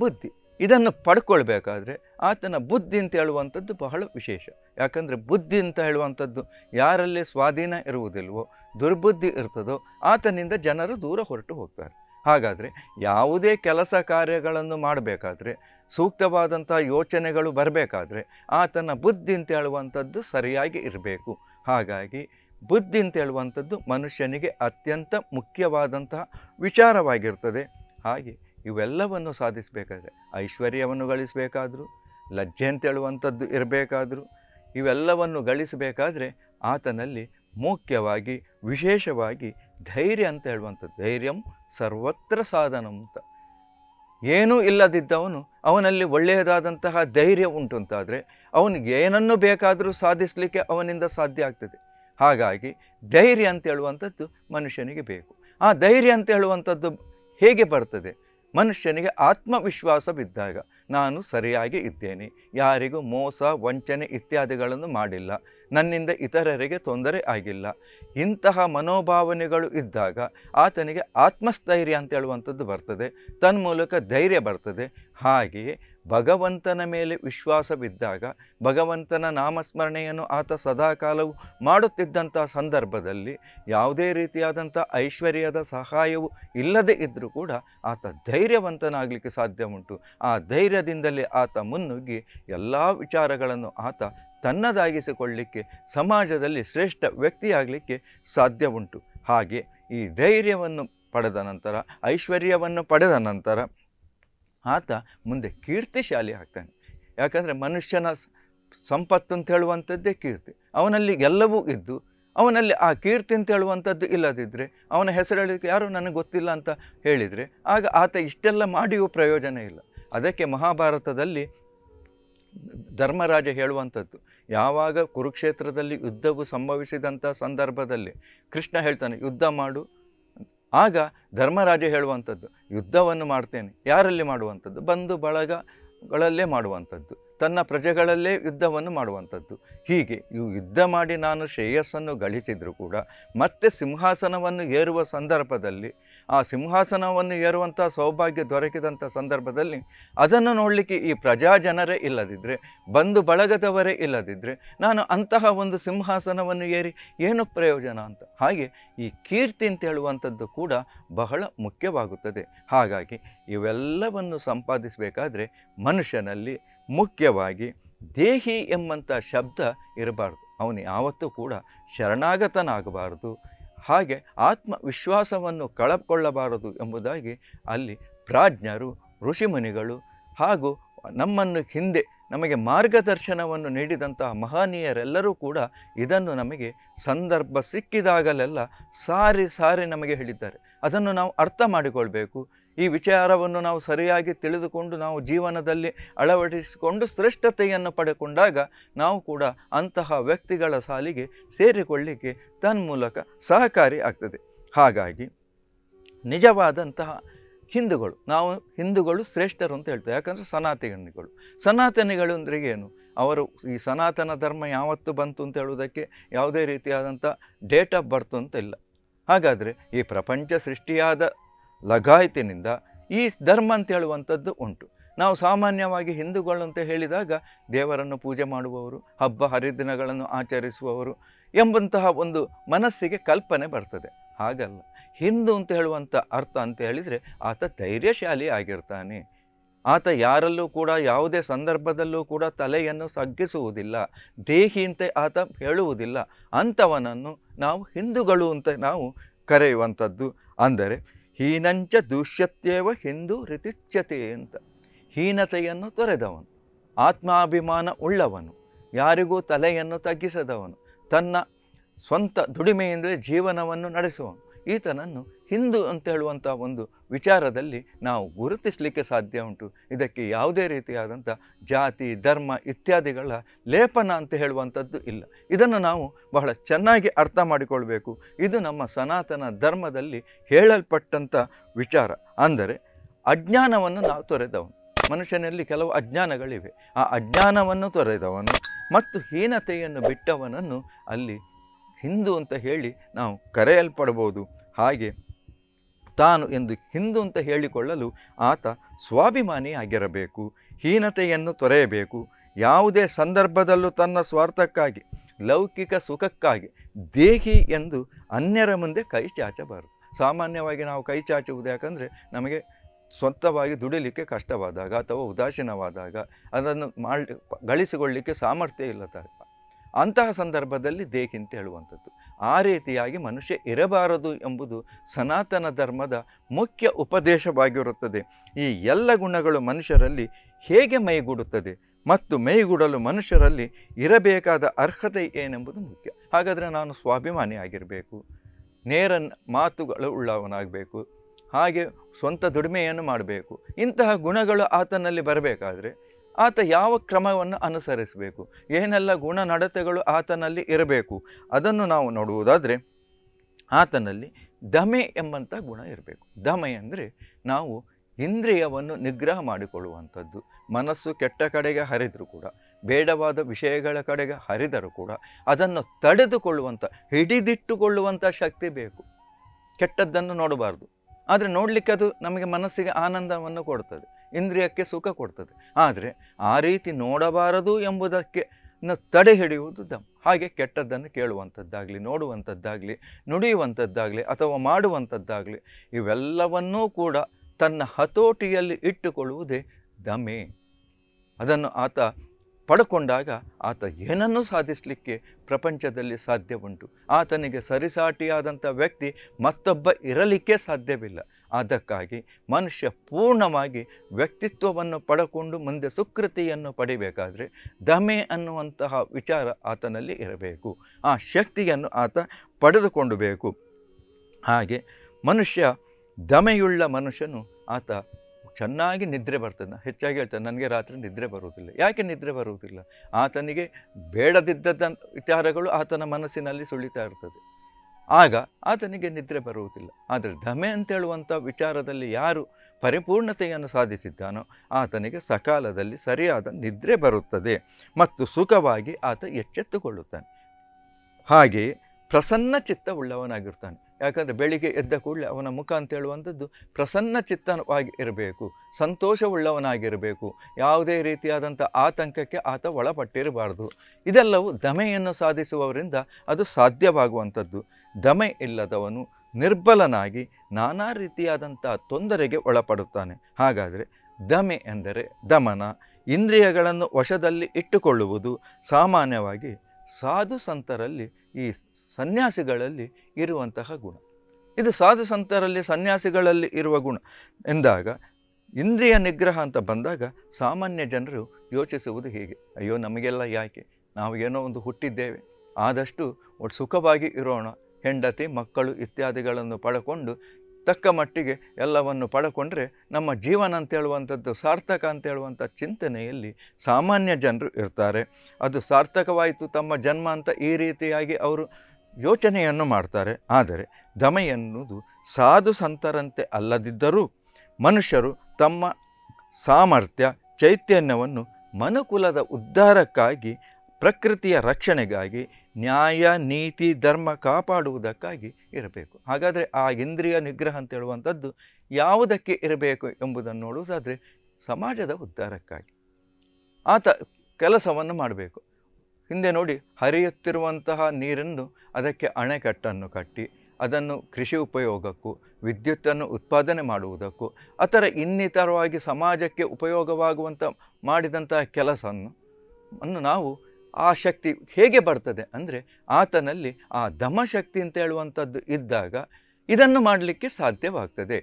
ಬುದ್ಧಿ ಇದನ್ನು ಪಡ್ಕೊಳ್ಬೇಕಾದ್ರೆ ಆತನ ಬುದ್ಧಿ ಅಂತ ಹೇಳುವಂಥದ್ದು ಬಹಳ ವಿಶೇಷ ಯಾಕಂದರೆ ಬುದ್ಧಿ ಅಂತ ಹೇಳುವಂಥದ್ದು ಯಾರಲ್ಲಿ ಸ್ವಾಧೀನ ಇರುವುದಿಲ್ವೋ ದುರ್ಬುದ್ಧಿ ಇರ್ತದೋ ಆತನಿಂದ ಜನರು ದೂರ ಹೊರಟು ಹೋಗ್ತಾರೆ ಹಾಗಾದರೆ ಯಾವುದೇ ಕೆಲಸ ಕಾರ್ಯಗಳನ್ನು ಮಾಡಬೇಕಾದ್ರೆ ಸೂಕ್ತವಾದಂಥ ಯೋಚನೆಗಳು ಬರಬೇಕಾದ್ರೆ ಆತನ ಬುದ್ಧಿ ಅಂತ ಹೇಳುವಂಥದ್ದು ಸರಿಯಾಗಿ ಇರಬೇಕು ಹಾಗಾಗಿ ಬುದ್ಧಿ ಅಂತ ಹೇಳುವಂಥದ್ದು ಮನುಷ್ಯನಿಗೆ ಅತ್ಯಂತ ಮುಖ್ಯವಾದಂತಹ ವಿಚಾರವಾಗಿರ್ತದೆ ಹಾಗೆ ಇವೆಲ್ಲವನ್ನು ಸಾಧಿಸಬೇಕಾದ್ರೆ ಐಶ್ವರ್ಯವನ್ನು ಗಳಿಸಬೇಕಾದರೂ ಲಜ್ಜೆ ಹೇಳುವಂಥದ್ದು ಇರಬೇಕಾದರೂ ಇವೆಲ್ಲವನ್ನು ಗಳಿಸಬೇಕಾದ್ರೆ ಆತನಲ್ಲಿ ಮುಖ್ಯವಾಗಿ ವಿಶೇಷವಾಗಿ ಧೈರ್ಯ ಅಂತ ಹೇಳುವಂಥದ್ದು ಧೈರ್ಯಂ ಸರ್ವತ್ರ ಸಾಧನ ಅಂತ ಏನೂ ಇಲ್ಲದಿದ್ದವನು ಅವನಲ್ಲಿ ಒಳ್ಳೆಯದಾದಂತಹ ಧೈರ್ಯ ಉಂಟು ಅಂತಾದರೆ ಅವನಿಗೆ ಏನನ್ನು ಬೇಕಾದರೂ ಸಾಧಿಸಲಿಕ್ಕೆ ಅವನಿಂದ ಸಾಧ್ಯ ಆಗ್ತದೆ ಹಾಗಾಗಿ ಧೈರ್ಯ ಅಂತ ಹೇಳುವಂಥದ್ದು ಮನುಷ್ಯನಿಗೆ ಬೇಕು ಆ ಧೈರ್ಯ ಅಂತ ಹೇಳುವಂಥದ್ದು ಹೇಗೆ ಬರ್ತದೆ ಮನುಷ್ಯನಿಗೆ ಆತ್ಮವಿಶ್ವಾಸ ಬಿದ್ದಾಗ ನಾನು ಸರಿಯಾಗಿ ಇದ್ದೇನೆ ಯಾರಿಗೂ ಮೋಸ ವಂಚನೆ ಇತ್ಯಾದಿಗಳನ್ನು ಮಾಡಿಲ್ಲ ನನ್ನಿಂದ ಇತರರಿಗೆ ತೊಂದರೆ ಆಗಿಲ್ಲ ಇಂತಹ ಮನೋಭಾವನೆಗಳು ಇದ್ದಾಗ ಆತನಿಗೆ ಆತ್ಮಸ್ಥೈರ್ಯ ಅಂತ ಹೇಳುವಂಥದ್ದು ಬರ್ತದೆ ತನ್ಮೂಲಕ ಧೈರ್ಯ ಬರ್ತದೆ ಹಾಗೆಯೇ ಭಗವಂತನ ಮೇಲೆ ವಿಶ್ವಾಸವಿದ್ದಾಗ ಭಗವಂತನ ನಾಮಸ್ಮರಣೆಯನ್ನು ಆತ ಸದಾಕಾಲವು ಮಾಡುತ್ತಿದ್ದಂಥ ಸಂದರ್ಭದಲ್ಲಿ ಯಾವುದೇ ರೀತಿಯಾದಂಥ ಐಶ್ವರ್ಯದ ಸಹಾಯವು ಇಲ್ಲದೆ ಇದ್ದರೂ ಕೂಡ ಆತ ಧೈರ್ಯವಂತನಾಗಲಿಕ್ಕೆ ಸಾಧ್ಯ ಉಂಟು ಆ ಧೈರ್ಯದಿಂದಲೇ ಆತ ಮುನ್ನುಗ್ಗಿ ಎಲ್ಲ ವಿಚಾರಗಳನ್ನು ಆತ ತನ್ನದಾಗಿಸಿಕೊಳ್ಳಲಿಕ್ಕೆ ಸಮಾಜದಲ್ಲಿ ಶ್ರೇಷ್ಠ ವ್ಯಕ್ತಿಯಾಗಲಿಕ್ಕೆ ಸಾಧ್ಯ ಉಂಟು ಹಾಗೆ ಈ ಧೈರ್ಯವನ್ನು ಪಡೆದ ನಂತರ ಐಶ್ವರ್ಯವನ್ನು ಪಡೆದ ನಂತರ ಆತ ಮುಂದೆ ಕೀರ್ತಿಶಾಲಿ ಆಗ್ತಾನೆ ಯಾಕಂದರೆ ಮನುಷ್ಯನ ಸಂಪತ್ತು ಅಂತ ಹೇಳುವಂಥದ್ದೇ ಕೀರ್ತಿ ಅವನಲ್ಲಿ ಎಲ್ಲವೂ ಇದ್ದು ಅವನಲ್ಲಿ ಆ ಕೀರ್ತಿ ಅಂತ ಹೇಳುವಂಥದ್ದು ಇಲ್ಲದಿದ್ದರೆ ಅವನ ಹೆಸರು ಯಾರೂ ನನಗೆ ಗೊತ್ತಿಲ್ಲ ಅಂತ ಹೇಳಿದರೆ ಆಗ ಆತ ಇಷ್ಟೆಲ್ಲ ಮಾಡಿಯೂ ಪ್ರಯೋಜನ ಇಲ್ಲ ಅದಕ್ಕೆ ಮಹಾಭಾರತದಲ್ಲಿ ಧರ್ಮರಾಜ ಹೇಳುವಂಥದ್ದು ಯಾವಾಗ ಕುರುಕ್ಷೇತ್ರದಲ್ಲಿ ಯುದ್ಧವು ಸಂಭವಿಸಿದಂಥ ಸಂದರ್ಭದಲ್ಲಿ ಕೃಷ್ಣ ಹೇಳ್ತಾನೆ ಯುದ್ಧ ಮಾಡು ಆಗ ಧರ್ಮರಾಜ ಹೇಳುವಂಥದ್ದು ಯುದ್ಧವನ್ನು ಮಾಡ್ತೇನೆ ಯಾರಲ್ಲಿ ಮಾಡುವಂಥದ್ದು ಬಂಧು ಬಳಗಗಳಲ್ಲೇ ಮಾಡುವಂಥದ್ದು ತನ್ನ ಪ್ರಜೆಗಳಲ್ಲೇ ಯುದ್ಧವನ್ನು ಮಾಡುವಂಥದ್ದು ಹೀಗೆ ಇವು ಯುದ್ಧ ಮಾಡಿ ನಾನು ಶ್ರೇಯಸ್ಸನ್ನು ಗಳಿಸಿದರೂ ಕೂಡ ಮತ್ತೆ ಸಿಂಹಾಸನವನ್ನು ಏರುವ ಸಂದರ್ಭದಲ್ಲಿ ಆ ಸಿಂಹಾಸನವನ್ನು ಏರುವಂಥ ಸೌಭಾಗ್ಯ ದೊರಕಿದಂಥ ಸಂದರ್ಭದಲ್ಲಿ ಅದನ್ನು ನೋಡಲಿಕ್ಕೆ ಈ ಪ್ರಜಾ ಜನರೇ ಇಲ್ಲದಿದ್ದರೆ ಬಂಧು ಬಳಗದವರೇ ಇಲ್ಲದಿದ್ದರೆ ನಾನು ಅಂತಹ ಒಂದು ಸಿಂಹಾಸನವನ್ನು ಏರಿ ಏನು ಪ್ರಯೋಜನ ಅಂತ ಹಾಗೆ ಈ ಕೀರ್ತಿ ಅಂತ ಹೇಳುವಂಥದ್ದು ಕೂಡ ಬಹಳ ಮುಖ್ಯವಾಗುತ್ತದೆ ಹಾಗಾಗಿ ಇವೆಲ್ಲವನ್ನು ಸಂಪಾದಿಸಬೇಕಾದ್ರೆ ಮನುಷ್ಯನಲ್ಲಿ ಮುಖ್ಯವಾಗಿ ದೇಹಿ ಎಂಬಂಥ ಶಬ್ದ ಇರಬಾರ್ದು ಅವನು ಯಾವತ್ತೂ ಕೂಡ ಶರಣಾಗತನಾಗಬಾರ್ದು ಹಾಗೆ ಆತ್ಮವಿಶ್ವಾಸವನ್ನು ಕಳಕೊಳ್ಳಬಾರದು ಎಂಬುದಾಗಿ ಅಲ್ಲಿ ಪ್ರಾಜ್ಞರು ಋಷಿಮುನಿಗಳು ಹಾಗೂ ನಮ್ಮನ್ನು ಹಿಂದೆ ನಮಗೆ ಮಾರ್ಗದರ್ಶನವನ್ನು ನೀಡಿದಂತಹ ಮಹನೀಯರೆಲ್ಲರೂ ಕೂಡ ಇದನ್ನು ನಮಗೆ ಸಂದರ್ಭ ಸಿಕ್ಕಿದಾಗಲೆಲ್ಲ ಸಾರಿ ಸಾರಿ ನಮಗೆ ಹೇಳಿದ್ದಾರೆ ಅದನ್ನು ನಾವು ಅರ್ಥ ಮಾಡಿಕೊಳ್ಬೇಕು ಈ ವಿಚಾರವನ್ನು ನಾವು ಸರಿಯಾಗಿ ತಿಳಿದುಕೊಂಡು ನಾವು ಜೀವನದಲ್ಲಿ ಅಳವಡಿಸಿಕೊಂಡು ಶ್ರೇಷ್ಠತೆಯನ್ನು ಪಡೆಕೊಂಡಾಗ ನಾವು ಕೂಡ ಅಂತಹ ವ್ಯಕ್ತಿಗಳ ಸಾಲಿಗೆ ಸೇರಿಕೊಳ್ಳಿಕ್ಕೆ ತನ್ಮೂಲಕ ಸಹಕಾರಿ ಆಗ್ತದೆ ಹಾಗಾಗಿ ನಿಜವಾದಂತಹ ಹಿಂದೂಗಳು ನಾವು ಹಿಂದೂಗಳು ಶ್ರೇಷ್ಠರು ಅಂತ ಹೇಳ್ತೇವೆ ಯಾಕಂದರೆ ಸನಾತನಿಗಳು ಸನಾತನಿಗಳು ಅಂದರೆ ಏನು ಅವರು ಈ ಸನಾತನ ಧರ್ಮ ಯಾವತ್ತು ಬಂತು ಅಂತ ಹೇಳುವುದಕ್ಕೆ ಯಾವುದೇ ರೀತಿಯಾದಂಥ ಡೇಟ್ ಆಫ್ ಬರ್ತು ಅಂತ ಇಲ್ಲ ಹಾಗಾದರೆ ಈ ಪ್ರಪಂಚ ಸೃಷ್ಟಿಯಾದ ಲಗಾಯತಿನಿಂದ ಈ ಧರ್ಮ ಅಂತ ಹೇಳುವಂಥದ್ದು ಉಂಟು ನಾವು ಸಾಮಾನ್ಯವಾಗಿ ಹಿಂದೂಗಳು ಅಂತ ಹೇಳಿದಾಗ ದೇವರನ್ನು ಪೂಜೆ ಮಾಡುವವರು ಹಬ್ಬ ಹರಿದಿನಗಳನ್ನು ಆಚರಿಸುವವರು ಎಂಬಂತಹ ಒಂದು ಮನಸ್ಸಿಗೆ ಕಲ್ಪನೆ ಬರ್ತದೆ ಹಾಗಲ್ಲ ಹಿಂದೂ ಅಂತ ಹೇಳುವಂಥ ಅರ್ಥ ಅಂತ ಹೇಳಿದರೆ ಆತ ಧೈರ್ಯಶಾಲಿ ಆಗಿರ್ತಾನೆ ಆತ ಯಾರಲ್ಲೂ ಕೂಡ ಯಾವುದೇ ಸಂದರ್ಭದಲ್ಲೂ ಕೂಡ ತಲೆಯನ್ನು ಸಗ್ಗಿಸುವುದಿಲ್ಲ ದೇಹಿ ಅಂತ ಆತ ಹೇಳುವುದಿಲ್ಲ ಅಂಥವನನ್ನು ನಾವು ಹಿಂದೂಗಳು ಅಂತ ನಾವು ಕರೆಯುವಂಥದ್ದು ಅಂದರೆ ಹೀನಂಚ ದೂಷ್ಯತ್ಯೇವ ಹಿಂದೂ ರಿತಿಚ್ಯತೆ ಅಂತ ಹೀನತೆಯನ್ನು ತೊರೆದವನು ಆತ್ಮಾಭಿಮಾನ ಉಳ್ಳವನು ಯಾರಿಗೂ ತಲೆಯನ್ನು ತಗ್ಗಿಸದವನು ತನ್ನ ಸ್ವಂತ ದುಡಿಮೆಯಿಂದಲೇ ಜೀವನವನ್ನು ನಡೆಸುವನು ಈತನನ್ನು ಹಿಂದೂ ಅಂತ ಹೇಳುವಂಥ ಒಂದು ವಿಚಾರದಲ್ಲಿ ನಾವು ಗುರುತಿಸಲಿಕ್ಕೆ ಸಾಧ್ಯ ಉಂಟು ಇದಕ್ಕೆ ಯಾವುದೇ ರೀತಿಯಾದಂಥ ಜಾತಿ ಧರ್ಮ ಇತ್ಯಾದಿಗಳ ಲೇಪನ ಅಂತ ಹೇಳುವಂಥದ್ದು ಇಲ್ಲ ಇದನ್ನು ನಾವು ಬಹಳ ಚೆನ್ನಾಗಿ ಅರ್ಥ ಮಾಡಿಕೊಳ್ಬೇಕು ಇದು ನಮ್ಮ ಸನಾತನ ಧರ್ಮದಲ್ಲಿ ಹೇಳಲ್ಪಟ್ಟಂಥ ವಿಚಾರ ಅಂದರೆ ಅಜ್ಞಾನವನ್ನು ನಾವು ತೊರೆದವನು ಮನುಷ್ಯನಲ್ಲಿ ಕೆಲವು ಅಜ್ಞಾನಗಳಿವೆ ಆ ಅಜ್ಞಾನವನ್ನು ತೊರೆದವನು ಮತ್ತು ಹೀನತೆಯನ್ನು ಬಿಟ್ಟವನನ್ನು ಅಲ್ಲಿ ಹಿಂದೂ ಅಂತ ಹೇಳಿ ನಾವು ಕರೆಯಲ್ಪಡಬಹುದು ಹಾಗೆ ತಾನು ಎಂದು ಹಿಂದೂ ಅಂತ ಹೇಳಿಕೊಳ್ಳಲು ಆತ ಸ್ವಾಭಿಮಾನಿಯಾಗಿರಬೇಕು ಹೀನತೆಯನ್ನು ತೊರೆಯಬೇಕು ಯಾವುದೇ ಸಂದರ್ಭದಲ್ಲೂ ತನ್ನ ಸ್ವಾರ್ಥಕ್ಕಾಗಿ ಲೌಕಿಕ ಸುಖಕ್ಕಾಗಿ ದೇಹಿ ಎಂದು ಅನ್ಯರ ಮುಂದೆ ಕೈ ಚಾಚಬಾರದು ಸಾಮಾನ್ಯವಾಗಿ ನಾವು ಕೈ ಚಾಚುವುದು ಯಾಕಂದರೆ ನಮಗೆ ಸ್ವಂತವಾಗಿ ದುಡಿಲಿಕ್ಕೆ ಕಷ್ಟವಾದಾಗ ಅಥವಾ ಉದಾಸೀನವಾದಾಗ ಅದನ್ನು ಮಾಡಿ ಗಳಿಸಿಕೊಳ್ಳಲಿಕ್ಕೆ ಸಾಮರ್ಥ್ಯ ಇಲ್ಲದ ಅಂತಹ ಸಂದರ್ಭದಲ್ಲಿ ದೇಹಿಂತ ಹೇಳುವಂಥದ್ದು ಆ ರೀತಿಯಾಗಿ ಮನುಷ್ಯ ಇರಬಾರದು ಎಂಬುದು ಸನಾತನ ಧರ್ಮದ ಮುಖ್ಯ ಉಪದೇಶವಾಗಿರುತ್ತದೆ ಈ ಎಲ್ಲ ಗುಣಗಳು ಮನುಷ್ಯರಲ್ಲಿ ಹೇಗೆ ಮೈಗೂಡುತ್ತದೆ ಮತ್ತು ಮೈಗೂಡಲು ಮನುಷ್ಯರಲ್ಲಿ ಇರಬೇಕಾದ ಅರ್ಹತೆ ಏನೆಂಬುದು ಮುಖ್ಯ ಹಾಗಾದರೆ ನಾನು ಸ್ವಾಭಿಮಾನಿ ಆಗಿರಬೇಕು ನೇರ ಮಾತುಗಳು ಉಳ್ಳವನಾಗಬೇಕು ಹಾಗೆ ಸ್ವಂತ ದುಡಿಮೆಯನ್ನು ಮಾಡಬೇಕು ಇಂತಹ ಗುಣಗಳು ಆತನಲ್ಲಿ ಬರಬೇಕಾದರೆ ಆತ ಯಾವ ಕ್ರಮವನ್ನು ಅನುಸರಿಸಬೇಕು ಏನೆಲ್ಲ ಗುಣ ನಡತೆಗಳು ಆತನಲ್ಲಿ ಇರಬೇಕು ಅದನ್ನು ನಾವು ನೋಡುವುದಾದರೆ ಆತನಲ್ಲಿ ದಮೆ ಎಂಬಂಥ ಗುಣ ಇರಬೇಕು ದಮೆ ಅಂದರೆ ನಾವು ಇಂದ್ರಿಯವನ್ನು ನಿಗ್ರಹ ಮಾಡಿಕೊಳ್ಳುವಂಥದ್ದು ಮನಸ್ಸು ಕೆಟ್ಟ ಕಡೆಗೆ ಹರಿದರೂ ಕೂಡ ಬೇಡವಾದ ವಿಷಯಗಳ ಕಡೆಗೆ ಹರಿದರೂ ಕೂಡ ಅದನ್ನು ತಡೆದುಕೊಳ್ಳುವಂಥ ಹಿಡಿದಿಟ್ಟುಕೊಳ್ಳುವಂಥ ಶಕ್ತಿ ಬೇಕು ಕೆಟ್ಟದ್ದನ್ನು ನೋಡಬಾರ್ದು ಆದರೆ ನೋಡಲಿಕ್ಕೆ ಅದು ನಮಗೆ ಮನಸ್ಸಿಗೆ ಆನಂದವನ್ನು ಕೊಡ್ತದೆ ಇಂದ್ರಿಯಕ್ಕೆ ಸುಖ ಕೊಡ್ತದೆ ಆದರೆ ಆ ರೀತಿ ನೋಡಬಾರದು ಎಂಬುದಕ್ಕೆ ತಡೆ ಹಿಡಿಯುವುದು ದಮ್ ಹಾಗೆ ಕೆಟ್ಟದ್ದನ್ನು ಕೇಳುವಂಥದ್ದಾಗಲಿ ನೋಡುವಂಥದ್ದಾಗಲಿ ನುಡಿಯುವಂಥದ್ದಾಗಲಿ ಅಥವಾ ಮಾಡುವಂಥದ್ದಾಗಲಿ ಇವೆಲ್ಲವನ್ನೂ ಕೂಡ ತನ್ನ ಹತೋಟಿಯಲ್ಲಿ ಇಟ್ಟುಕೊಳ್ಳುವುದೇ ದಮೆ ಅದನ್ನು ಆತ ಪಡ್ಕೊಂಡಾಗ ಆತ ಏನನ್ನು ಸಾಧಿಸಲಿಕ್ಕೆ ಪ್ರಪಂಚದಲ್ಲಿ ಸಾಧ್ಯ ಉಂಟು ಆತನಿಗೆ ಸರಿಸಾಟಿಯಾದಂಥ ವ್ಯಕ್ತಿ ಮತ್ತೊಬ್ಬ ಇರಲಿಕ್ಕೆ ಸಾಧ್ಯವಿಲ್ಲ ಅದಕ್ಕಾಗಿ ಮನುಷ್ಯ ಪೂರ್ಣವಾಗಿ ವ್ಯಕ್ತಿತ್ವವನ್ನು ಪಡಕೊಂಡು ಮುಂದೆ ಸುಕೃತಿಯನ್ನು ಪಡಿಬೇಕಾದರೆ ದಮೆ ಅನ್ನುವಂತಹ ವಿಚಾರ ಆತನಲ್ಲಿ ಇರಬೇಕು ಆ ಶಕ್ತಿಯನ್ನು ಆತ ಪಡೆದುಕೊಂಡು ಬೇಕು ಹಾಗೆ ಮನುಷ್ಯ ದಮೆಯುಳ್ಳ ಮನುಷ್ಯನು ಆತ ಚೆನ್ನಾಗಿ ನಿದ್ರೆ ಬರ್ತದೆ ಹೆಚ್ಚಾಗಿ ಹೇಳ್ತಾನೆ ನನಗೆ ರಾತ್ರಿ ನಿದ್ರೆ ಬರುವುದಿಲ್ಲ ಯಾಕೆ ನಿದ್ರೆ ಬರುವುದಿಲ್ಲ ಆತನಿಗೆ ಬೇಡದಿದ್ದದ ವಿಚಾರಗಳು ಆತನ ಮನಸ್ಸಿನಲ್ಲಿ ಸುಳಿತಾ ಇರ್ತದೆ ಆಗ ಆತನಿಗೆ ನಿದ್ರೆ ಬರುವುದಿಲ್ಲ ಆದರೆ ಧಮೆ ಅಂತೇಳುವಂಥ ವಿಚಾರದಲ್ಲಿ ಯಾರು ಪರಿಪೂರ್ಣತೆಯನ್ನು ಸಾಧಿಸಿದ್ದಾನೋ ಆತನಿಗೆ ಸಕಾಲದಲ್ಲಿ ಸರಿಯಾದ ನಿದ್ರೆ ಬರುತ್ತದೆ ಮತ್ತು ಸುಖವಾಗಿ ಆತ ಎಚ್ಚೆತ್ತುಕೊಳ್ಳುತ್ತಾನೆ ಹಾಗೆಯೇ ಪ್ರಸನ್ನ ಚಿತ್ತ ಉಳ್ಳವನಾಗಿರ್ತಾನೆ ಯಾಕಂದರೆ ಬೆಳಿಗ್ಗೆ ಎದ್ದ ಕೂಡಲೇ ಅವನ ಮುಖ ಅಂತ ಹೇಳುವಂಥದ್ದು ಪ್ರಸನ್ನ ಚಿತ್ತವಾಗಿ ಇರಬೇಕು ಸಂತೋಷವುಳ್ಳವನಾಗಿರಬೇಕು ಯಾವುದೇ ರೀತಿಯಾದಂಥ ಆತಂಕಕ್ಕೆ ಆತ ಒಳಪಟ್ಟಿರಬಾರ್ದು ಇದೆಲ್ಲವೂ ದಮೆಯನ್ನು ಸಾಧಿಸುವವರಿಂದ ಅದು ಸಾಧ್ಯವಾಗುವಂಥದ್ದು ದಮೆ ಇಲ್ಲದವನು ನಿರ್ಬಲನಾಗಿ ನಾನಾ ರೀತಿಯಾದಂಥ ತೊಂದರೆಗೆ ಒಳಪಡುತ್ತಾನೆ ಹಾಗಾದರೆ ದಮೆ ಎಂದರೆ ದಮನ ಇಂದ್ರಿಯಗಳನ್ನು ವಶದಲ್ಲಿ ಇಟ್ಟುಕೊಳ್ಳುವುದು ಸಾಮಾನ್ಯವಾಗಿ ಸಾಧು ಸಂತರಲ್ಲಿ ಈ ಸನ್ಯಾಸಿಗಳಲ್ಲಿ ಇರುವಂತಹ ಗುಣ ಇದು ಸಾಧು ಸಂತರಲ್ಲಿ ಸನ್ಯಾಸಿಗಳಲ್ಲಿ ಇರುವ ಗುಣ ಎಂದಾಗ ಇಂದ್ರಿಯ ನಿಗ್ರಹ ಅಂತ ಬಂದಾಗ ಸಾಮಾನ್ಯ ಜನರು ಯೋಚಿಸುವುದು ಹೀಗೆ ಅಯ್ಯೋ ನಮಗೆಲ್ಲ ಯಾಕೆ ನಾವು ಏನೋ ಒಂದು ಹುಟ್ಟಿದ್ದೇವೆ ಆದಷ್ಟು ಒಟ್ಟು ಸುಖವಾಗಿ ಇರೋಣ ಹೆಂಡತಿ ಮಕ್ಕಳು ಇತ್ಯಾದಿಗಳನ್ನು ಪಡ್ಕೊಂಡು ತಕ್ಕ ಮಟ್ಟಿಗೆ ಎಲ್ಲವನ್ನು ಪಡ್ಕೊಂಡ್ರೆ ನಮ್ಮ ಜೀವನ ಅಂತೇಳುವಂಥದ್ದು ಸಾರ್ಥಕ ಅಂತೇಳುವಂಥ ಚಿಂತನೆಯಲ್ಲಿ ಸಾಮಾನ್ಯ ಜನರು ಇರ್ತಾರೆ ಅದು ಸಾರ್ಥಕವಾಯಿತು ತಮ್ಮ ಜನ್ಮ ಅಂತ ಈ ರೀತಿಯಾಗಿ ಅವರು ಯೋಚನೆಯನ್ನು ಮಾಡ್ತಾರೆ ಆದರೆ ದಮ ಎನ್ನುವುದು ಸಾಧು ಸಂತರಂತೆ ಅಲ್ಲದಿದ್ದರೂ ಮನುಷ್ಯರು ತಮ್ಮ ಸಾಮರ್ಥ್ಯ ಚೈತನ್ಯವನ್ನು ಮನುಕುಲದ ಉದ್ಧಾರಕ್ಕಾಗಿ ಪ್ರಕೃತಿಯ ರಕ್ಷಣೆಗಾಗಿ ನ್ಯಾಯ ನೀತಿ ಧರ್ಮ ಕಾಪಾಡುವುದಕ್ಕಾಗಿ ಇರಬೇಕು ಹಾಗಾದರೆ ಆ ಇಂದ್ರಿಯ ನಿಗ್ರಹ ಅಂತ ಹೇಳುವಂಥದ್ದು ಯಾವುದಕ್ಕೆ ಇರಬೇಕು ಎಂಬುದನ್ನು ನೋಡುವುದಾದರೆ ಸಮಾಜದ ಉದ್ಧಾರಕ್ಕಾಗಿ ಆತ ಕೆಲಸವನ್ನು ಮಾಡಬೇಕು ಹಿಂದೆ ನೋಡಿ ಹರಿಯುತ್ತಿರುವಂತಹ ನೀರನ್ನು ಅದಕ್ಕೆ ಅಣೆಕಟ್ಟನ್ನು ಕಟ್ಟಿ ಅದನ್ನು ಕೃಷಿ ಉಪಯೋಗಕ್ಕೂ ವಿದ್ಯುತ್ತನ್ನು ಉತ್ಪಾದನೆ ಮಾಡುವುದಕ್ಕೂ ಆ ಥರ ಇನ್ನಿತರವಾಗಿ ಸಮಾಜಕ್ಕೆ ಉಪಯೋಗವಾಗುವಂಥ ಮಾಡಿದಂತಹ ಕೆಲಸವನ್ನು ಅನ್ನು ನಾವು ಆ ಶಕ್ತಿ ಹೇಗೆ ಬರ್ತದೆ ಅಂದರೆ ಆತನಲ್ಲಿ ಆ ದಮಶಕ್ತಿ ಅಂತ ಹೇಳುವಂಥದ್ದು ಇದ್ದಾಗ ಇದನ್ನು ಮಾಡಲಿಕ್ಕೆ ಸಾಧ್ಯವಾಗ್ತದೆ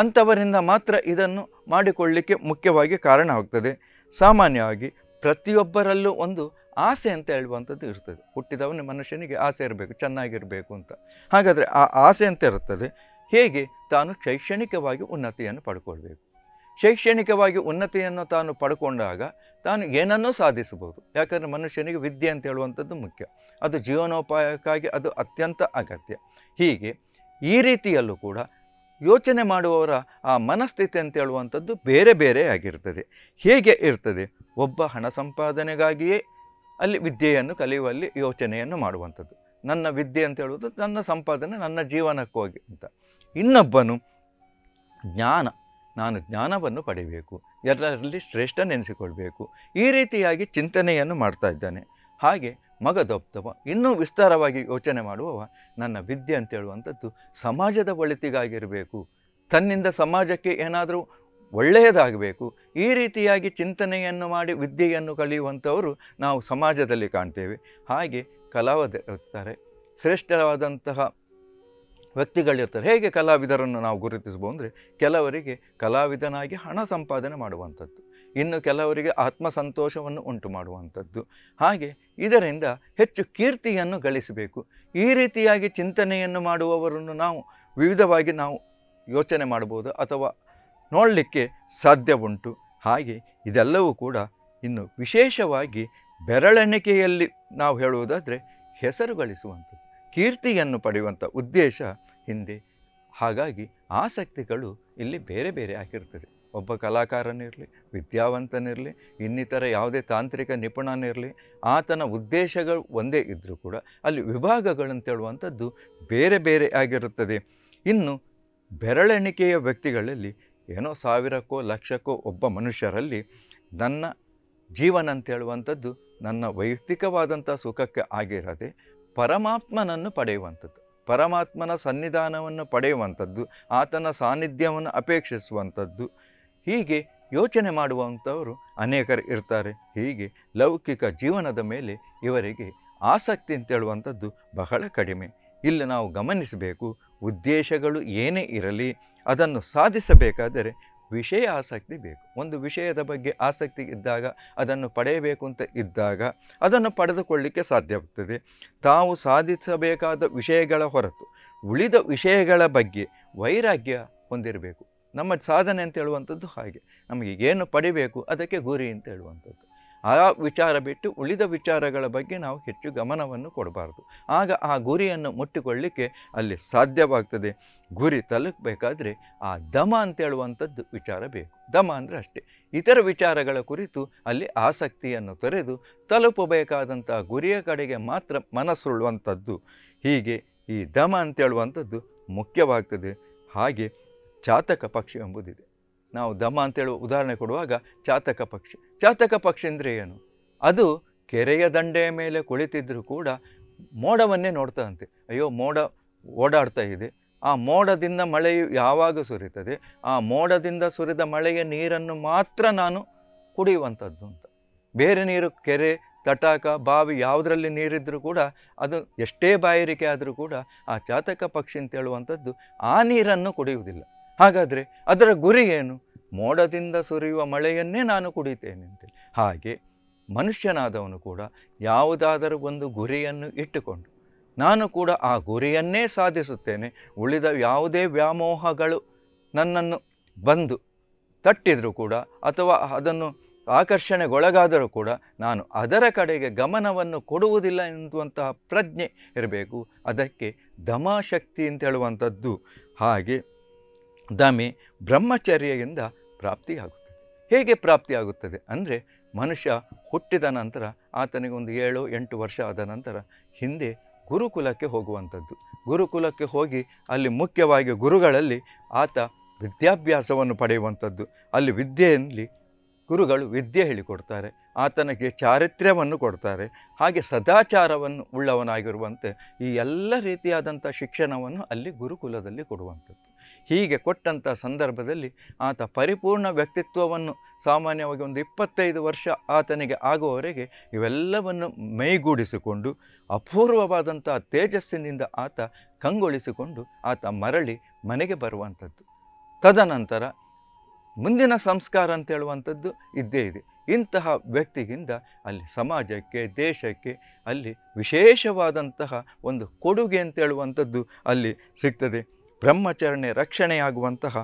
ಅಂಥವರಿಂದ ಮಾತ್ರ ಇದನ್ನು ಮಾಡಿಕೊಳ್ಳಲಿಕ್ಕೆ ಮುಖ್ಯವಾಗಿ ಕಾರಣ ಆಗ್ತದೆ ಸಾಮಾನ್ಯವಾಗಿ ಪ್ರತಿಯೊಬ್ಬರಲ್ಲೂ ಒಂದು ಆಸೆ ಅಂತ ಹೇಳುವಂಥದ್ದು ಇರ್ತದೆ ಹುಟ್ಟಿದವನೇ ಮನುಷ್ಯನಿಗೆ ಆಸೆ ಇರಬೇಕು ಚೆನ್ನಾಗಿರಬೇಕು ಅಂತ ಹಾಗಾದರೆ ಆ ಆಸೆ ಅಂತ ಇರ್ತದೆ ಹೇಗೆ ತಾನು ಶೈಕ್ಷಣಿಕವಾಗಿ ಉನ್ನತಿಯನ್ನು ಪಡ್ಕೊಳ್ಬೇಕು ಶೈಕ್ಷಣಿಕವಾಗಿ ಉನ್ನತಿಯನ್ನು ತಾನು ಪಡ್ಕೊಂಡಾಗ ತಾನು ಏನನ್ನೂ ಸಾಧಿಸಬಹುದು ಯಾಕಂದರೆ ಮನುಷ್ಯನಿಗೆ ವಿದ್ಯೆ ಅಂತ ಹೇಳುವಂಥದ್ದು ಮುಖ್ಯ ಅದು ಜೀವನೋಪಾಯಕ್ಕಾಗಿ ಅದು ಅತ್ಯಂತ ಅಗತ್ಯ ಹೀಗೆ ಈ ರೀತಿಯಲ್ಲೂ ಕೂಡ ಯೋಚನೆ ಮಾಡುವವರ ಆ ಮನಸ್ಥಿತಿ ಅಂತ ಹೇಳುವಂಥದ್ದು ಬೇರೆ ಬೇರೆ ಆಗಿರ್ತದೆ ಹೇಗೆ ಇರ್ತದೆ ಒಬ್ಬ ಹಣ ಸಂಪಾದನೆಗಾಗಿಯೇ ಅಲ್ಲಿ ವಿದ್ಯೆಯನ್ನು ಕಲಿಯುವಲ್ಲಿ ಯೋಚನೆಯನ್ನು ಮಾಡುವಂಥದ್ದು ನನ್ನ ವಿದ್ಯೆ ಅಂತ ಹೇಳುವುದು ನನ್ನ ಸಂಪಾದನೆ ನನ್ನ ಜೀವನಕ್ಕೋಗಿ ಅಂತ ಇನ್ನೊಬ್ಬನು ಜ್ಞಾನ ನಾನು ಜ್ಞಾನವನ್ನು ಪಡೆಯಬೇಕು ಎಲ್ಲರಲ್ಲಿ ನೆನೆಸಿಕೊಳ್ಬೇಕು ಈ ರೀತಿಯಾಗಿ ಚಿಂತನೆಯನ್ನು ಮಾಡ್ತಾ ಇದ್ದಾನೆ ಹಾಗೆ ಮಗದೊಪ್ತವ ಇನ್ನೂ ವಿಸ್ತಾರವಾಗಿ ಯೋಚನೆ ಮಾಡುವವ ನನ್ನ ವಿದ್ಯೆ ಅಂತೇಳುವಂಥದ್ದು ಸಮಾಜದ ಒಳಿತಿಗಾಗಿರಬೇಕು ತನ್ನಿಂದ ಸಮಾಜಕ್ಕೆ ಏನಾದರೂ ಒಳ್ಳೆಯದಾಗಬೇಕು ಈ ರೀತಿಯಾಗಿ ಚಿಂತನೆಯನ್ನು ಮಾಡಿ ವಿದ್ಯೆಯನ್ನು ಕಲಿಯುವಂಥವರು ನಾವು ಸಮಾಜದಲ್ಲಿ ಕಾಣ್ತೇವೆ ಹಾಗೆ ಕಲಾವಿದರಿರ್ತಾರೆ ಶ್ರೇಷ್ಠವಾದಂತಹ ವ್ಯಕ್ತಿಗಳಿರ್ತಾರೆ ಹೇಗೆ ಕಲಾವಿದರನ್ನು ನಾವು ಗುರುತಿಸ್ಬೋದು ಅಂದರೆ ಕೆಲವರಿಗೆ ಕಲಾವಿದನಾಗಿ ಹಣ ಸಂಪಾದನೆ ಮಾಡುವಂಥದ್ದು ಇನ್ನು ಕೆಲವರಿಗೆ ಸಂತೋಷವನ್ನು ಉಂಟು ಮಾಡುವಂಥದ್ದು ಹಾಗೆ ಇದರಿಂದ ಹೆಚ್ಚು ಕೀರ್ತಿಯನ್ನು ಗಳಿಸಬೇಕು ಈ ರೀತಿಯಾಗಿ ಚಿಂತನೆಯನ್ನು ಮಾಡುವವರನ್ನು ನಾವು ವಿವಿಧವಾಗಿ ನಾವು ಯೋಚನೆ ಮಾಡ್ಬೋದು ಅಥವಾ ನೋಡಲಿಕ್ಕೆ ಸಾಧ್ಯ ಉಂಟು ಹಾಗೆ ಇದೆಲ್ಲವೂ ಕೂಡ ಇನ್ನು ವಿಶೇಷವಾಗಿ ಬೆರಳೆಣಿಕೆಯಲ್ಲಿ ನಾವು ಹೇಳುವುದಾದರೆ ಹೆಸರು ಗಳಿಸುವಂಥದ್ದು ಕೀರ್ತಿಯನ್ನು ಪಡೆಯುವಂಥ ಉದ್ದೇಶ ಹಿಂದೆ ಹಾಗಾಗಿ ಆಸಕ್ತಿಗಳು ಇಲ್ಲಿ ಬೇರೆ ಬೇರೆ ಆಗಿರ್ತದೆ ಒಬ್ಬ ಕಲಾಕಾರನಿರಲಿ ವಿದ್ಯಾವಂತನಿರಲಿ ಇನ್ನಿತರ ಯಾವುದೇ ತಾಂತ್ರಿಕ ನಿಪುಣನಿರಲಿ ಆತನ ಉದ್ದೇಶಗಳು ಒಂದೇ ಇದ್ದರೂ ಕೂಡ ಅಲ್ಲಿ ವಿಭಾಗಗಳಂತೇಳುವಂಥದ್ದು ಬೇರೆ ಬೇರೆ ಆಗಿರುತ್ತದೆ ಇನ್ನು ಬೆರಳೆಣಿಕೆಯ ವ್ಯಕ್ತಿಗಳಲ್ಲಿ ಏನೋ ಸಾವಿರಕ್ಕೋ ಲಕ್ಷಕ್ಕೋ ಒಬ್ಬ ಮನುಷ್ಯರಲ್ಲಿ ನನ್ನ ಜೀವನ ಅಂತೇಳುವಂಥದ್ದು ನನ್ನ ವೈಯಕ್ತಿಕವಾದಂಥ ಸುಖಕ್ಕೆ ಆಗಿರದೆ ಪರಮಾತ್ಮನನ್ನು ಪಡೆಯುವಂಥದ್ದು ಪರಮಾತ್ಮನ ಸನ್ನಿಧಾನವನ್ನು ಪಡೆಯುವಂಥದ್ದು ಆತನ ಸಾನ್ನಿಧ್ಯವನ್ನು ಅಪೇಕ್ಷಿಸುವಂಥದ್ದು ಹೀಗೆ ಯೋಚನೆ ಮಾಡುವಂಥವರು ಅನೇಕರು ಇರ್ತಾರೆ ಹೀಗೆ ಲೌಕಿಕ ಜೀವನದ ಮೇಲೆ ಇವರಿಗೆ ಆಸಕ್ತಿ ಅಂತೇಳುವಂಥದ್ದು ಬಹಳ ಕಡಿಮೆ ಇಲ್ಲಿ ನಾವು ಗಮನಿಸಬೇಕು ಉದ್ದೇಶಗಳು ಏನೇ ಇರಲಿ ಅದನ್ನು ಸಾಧಿಸಬೇಕಾದರೆ ವಿಷಯ ಆಸಕ್ತಿ ಬೇಕು ಒಂದು ವಿಷಯದ ಬಗ್ಗೆ ಆಸಕ್ತಿ ಇದ್ದಾಗ ಅದನ್ನು ಪಡೆಯಬೇಕು ಅಂತ ಇದ್ದಾಗ ಅದನ್ನು ಪಡೆದುಕೊಳ್ಳಲಿಕ್ಕೆ ಸಾಧ್ಯವಾಗ್ತದೆ ತಾವು ಸಾಧಿಸಬೇಕಾದ ವಿಷಯಗಳ ಹೊರತು ಉಳಿದ ವಿಷಯಗಳ ಬಗ್ಗೆ ವೈರಾಗ್ಯ ಹೊಂದಿರಬೇಕು ನಮ್ಮ ಸಾಧನೆ ಅಂತ ಹೇಳುವಂಥದ್ದು ಹಾಗೆ ನಮಗೆ ಏನು ಪಡಿಬೇಕು ಅದಕ್ಕೆ ಗುರಿ ಅಂತ ಹೇಳುವಂಥದ್ದು ಆ ವಿಚಾರ ಬಿಟ್ಟು ಉಳಿದ ವಿಚಾರಗಳ ಬಗ್ಗೆ ನಾವು ಹೆಚ್ಚು ಗಮನವನ್ನು ಕೊಡಬಾರ್ದು ಆಗ ಆ ಗುರಿಯನ್ನು ಮುಟ್ಟಿಕೊಳ್ಳಿಕ್ಕೆ ಅಲ್ಲಿ ಸಾಧ್ಯವಾಗ್ತದೆ ಗುರಿ ತಲುಪಬೇಕಾದ್ರೆ ಆ ದಮ ಅಂತೇಳುವಂಥದ್ದು ವಿಚಾರ ಬೇಕು ದಮ ಅಂದರೆ ಅಷ್ಟೇ ಇತರ ವಿಚಾರಗಳ ಕುರಿತು ಅಲ್ಲಿ ಆಸಕ್ತಿಯನ್ನು ತೊರೆದು ತಲುಪಬೇಕಾದಂಥ ಗುರಿಯ ಕಡೆಗೆ ಮಾತ್ರ ಮನಸ್ಸುಳ್ಳುವಂಥದ್ದು ಹೀಗೆ ಈ ದಮ ಅಂತೇಳುವಂಥದ್ದು ಮುಖ್ಯವಾಗ್ತದೆ ಹಾಗೆ ಚಾತಕ ಪಕ್ಷಿ ಎಂಬುದಿದೆ ನಾವು ದಮ ಅಂತೇಳುವ ಉದಾಹರಣೆ ಕೊಡುವಾಗ ಚಾತಕ ಪಕ್ಷಿ ಚಾತಕ ಪಕ್ಷಿ ಅಂದರೆ ಏನು ಅದು ಕೆರೆಯ ದಂಡೆಯ ಮೇಲೆ ಕುಳಿತಿದ್ದರೂ ಕೂಡ ಮೋಡವನ್ನೇ ನೋಡ್ತದಂತೆ ಅಯ್ಯೋ ಮೋಡ ಓಡಾಡ್ತಾ ಇದೆ ಆ ಮೋಡದಿಂದ ಮಳೆಯು ಯಾವಾಗ ಸುರಿತದೆ ಆ ಮೋಡದಿಂದ ಸುರಿದ ಮಳೆಯ ನೀರನ್ನು ಮಾತ್ರ ನಾನು ಕುಡಿಯುವಂಥದ್ದು ಅಂತ ಬೇರೆ ನೀರು ಕೆರೆ ತಟಾಕ ಬಾವಿ ಯಾವುದರಲ್ಲಿ ನೀರಿದ್ದರೂ ಕೂಡ ಅದು ಎಷ್ಟೇ ಬಾಯಾರಿಕೆ ಆದರೂ ಕೂಡ ಆ ಚಾತಕ ಪಕ್ಷಿ ಅಂತ ಹೇಳುವಂಥದ್ದು ಆ ನೀರನ್ನು ಕುಡಿಯುವುದಿಲ್ಲ ಹಾಗಾದರೆ ಅದರ ಗುರಿ ಏನು ಮೋಡದಿಂದ ಸುರಿಯುವ ಮಳೆಯನ್ನೇ ನಾನು ಕುಡಿತೇನೆ ಅಂತೇಳಿ ಹಾಗೆ ಮನುಷ್ಯನಾದವನು ಕೂಡ ಯಾವುದಾದರೂ ಒಂದು ಗುರಿಯನ್ನು ಇಟ್ಟುಕೊಂಡು ನಾನು ಕೂಡ ಆ ಗುರಿಯನ್ನೇ ಸಾಧಿಸುತ್ತೇನೆ ಉಳಿದ ಯಾವುದೇ ವ್ಯಾಮೋಹಗಳು ನನ್ನನ್ನು ಬಂದು ತಟ್ಟಿದರೂ ಕೂಡ ಅಥವಾ ಅದನ್ನು ಆಕರ್ಷಣೆಗೊಳಗಾದರೂ ಕೂಡ ನಾನು ಅದರ ಕಡೆಗೆ ಗಮನವನ್ನು ಕೊಡುವುದಿಲ್ಲ ಎನ್ನುವಂತಹ ಪ್ರಜ್ಞೆ ಇರಬೇಕು ಅದಕ್ಕೆ ದಮಾಶಕ್ತಿ ಅಂತ ಹೇಳುವಂಥದ್ದು ಹಾಗೆ ದಮೆ ಬ್ರಹ್ಮಚರ್ಯದಿಂದ ಪ್ರಾಪ್ತಿಯಾಗುತ್ತದೆ ಹೇಗೆ ಪ್ರಾಪ್ತಿಯಾಗುತ್ತದೆ ಅಂದರೆ ಮನುಷ್ಯ ಹುಟ್ಟಿದ ನಂತರ ಆತನಿಗೆ ಒಂದು ಏಳು ಎಂಟು ವರ್ಷ ಆದ ನಂತರ ಹಿಂದೆ ಗುರುಕುಲಕ್ಕೆ ಹೋಗುವಂಥದ್ದು ಗುರುಕುಲಕ್ಕೆ ಹೋಗಿ ಅಲ್ಲಿ ಮುಖ್ಯವಾಗಿ ಗುರುಗಳಲ್ಲಿ ಆತ ವಿದ್ಯಾಭ್ಯಾಸವನ್ನು ಪಡೆಯುವಂಥದ್ದು ಅಲ್ಲಿ ವಿದ್ಯೆಯಲ್ಲಿ ಗುರುಗಳು ವಿದ್ಯೆ ಹೇಳಿಕೊಡ್ತಾರೆ ಆತನಿಗೆ ಚಾರಿತ್ರ್ಯವನ್ನು ಕೊಡ್ತಾರೆ ಹಾಗೆ ಸದಾಚಾರವನ್ನು ಉಳ್ಳವನಾಗಿರುವಂತೆ ಈ ಎಲ್ಲ ರೀತಿಯಾದಂಥ ಶಿಕ್ಷಣವನ್ನು ಅಲ್ಲಿ ಗುರುಕುಲದಲ್ಲಿ ಕೊಡುವಂಥದ್ದು ಹೀಗೆ ಕೊಟ್ಟಂಥ ಸಂದರ್ಭದಲ್ಲಿ ಆತ ಪರಿಪೂರ್ಣ ವ್ಯಕ್ತಿತ್ವವನ್ನು ಸಾಮಾನ್ಯವಾಗಿ ಒಂದು ಇಪ್ಪತ್ತೈದು ವರ್ಷ ಆತನಿಗೆ ಆಗುವವರೆಗೆ ಇವೆಲ್ಲವನ್ನು ಮೈಗೂಡಿಸಿಕೊಂಡು ಅಪೂರ್ವವಾದಂಥ ತೇಜಸ್ಸಿನಿಂದ ಆತ ಕಂಗೊಳಿಸಿಕೊಂಡು ಆತ ಮರಳಿ ಮನೆಗೆ ಬರುವಂಥದ್ದು ತದನಂತರ ಮುಂದಿನ ಸಂಸ್ಕಾರ ಅಂತ ಇದ್ದೇ ಇದೆ ಇಂತಹ ವ್ಯಕ್ತಿಗಿಂತ ಅಲ್ಲಿ ಸಮಾಜಕ್ಕೆ ದೇಶಕ್ಕೆ ಅಲ್ಲಿ ವಿಶೇಷವಾದಂತಹ ಒಂದು ಕೊಡುಗೆ ಅಂತ ಅಲ್ಲಿ ಸಿಗ್ತದೆ ಬ್ರಹ್ಮಚರಣೆ ರಕ್ಷಣೆಯಾಗುವಂತಹ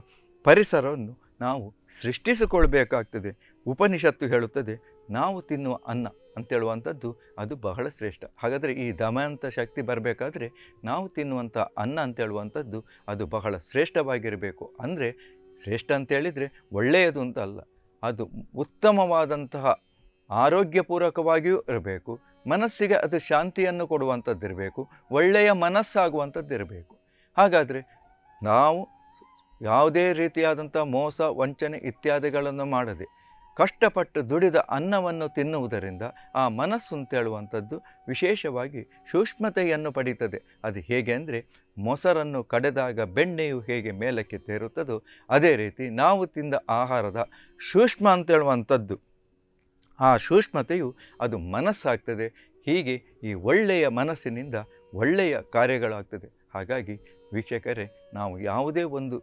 ಪರಿಸರವನ್ನು ನಾವು ಸೃಷ್ಟಿಸಿಕೊಳ್ಬೇಕಾಗ್ತದೆ ಉಪನಿಷತ್ತು ಹೇಳುತ್ತದೆ ನಾವು ತಿನ್ನುವ ಅನ್ನ ಅಂತೇಳುವಂಥದ್ದು ಅದು ಬಹಳ ಶ್ರೇಷ್ಠ ಹಾಗಾದರೆ ಈ ದಮಯಂತ ಶಕ್ತಿ ಬರಬೇಕಾದ್ರೆ ನಾವು ತಿನ್ನುವಂಥ ಅನ್ನ ಅಂತೇಳುವಂಥದ್ದು ಅದು ಬಹಳ ಶ್ರೇಷ್ಠವಾಗಿರಬೇಕು ಅಂದರೆ ಶ್ರೇಷ್ಠ ಅಂತೇಳಿದರೆ ಒಳ್ಳೆಯದು ಅಂತ ಅಲ್ಲ ಅದು ಉತ್ತಮವಾದಂತಹ ಆರೋಗ್ಯಪೂರ್ವಕವಾಗಿಯೂ ಇರಬೇಕು ಮನಸ್ಸಿಗೆ ಅದು ಶಾಂತಿಯನ್ನು ಕೊಡುವಂಥದ್ದಿರಬೇಕು ಒಳ್ಳೆಯ ಮನಸ್ಸಾಗುವಂಥದ್ದಿರಬೇಕು ಹಾಗಾದರೆ ನಾವು ಯಾವುದೇ ರೀತಿಯಾದಂಥ ಮೋಸ ವಂಚನೆ ಇತ್ಯಾದಿಗಳನ್ನು ಮಾಡದೆ ಕಷ್ಟಪಟ್ಟು ದುಡಿದ ಅನ್ನವನ್ನು ತಿನ್ನುವುದರಿಂದ ಆ ಮನಸ್ಸು ಅಂತೇಳುವಂಥದ್ದು ವಿಶೇಷವಾಗಿ ಸೂಕ್ಷ್ಮತೆಯನ್ನು ಪಡೀತದೆ ಅದು ಹೇಗೆ ಅಂದರೆ ಮೊಸರನ್ನು ಕಡೆದಾಗ ಬೆಣ್ಣೆಯು ಹೇಗೆ ಮೇಲಕ್ಕೆ ತೇರುತ್ತದೋ ಅದೇ ರೀತಿ ನಾವು ತಿಂದ ಆಹಾರದ ಸೂಕ್ಷ್ಮ ಅಂತೇಳುವಂಥದ್ದು ಆ ಸೂಕ್ಷ್ಮತೆಯು ಅದು ಮನಸ್ಸಾಗ್ತದೆ ಹೀಗೆ ಈ ಒಳ್ಳೆಯ ಮನಸ್ಸಿನಿಂದ ಒಳ್ಳೆಯ ಕಾರ್ಯಗಳಾಗ್ತದೆ ಹಾಗಾಗಿ ವೀಕ್ಷಕರೇ ನಾವು ಯಾವುದೇ ಒಂದು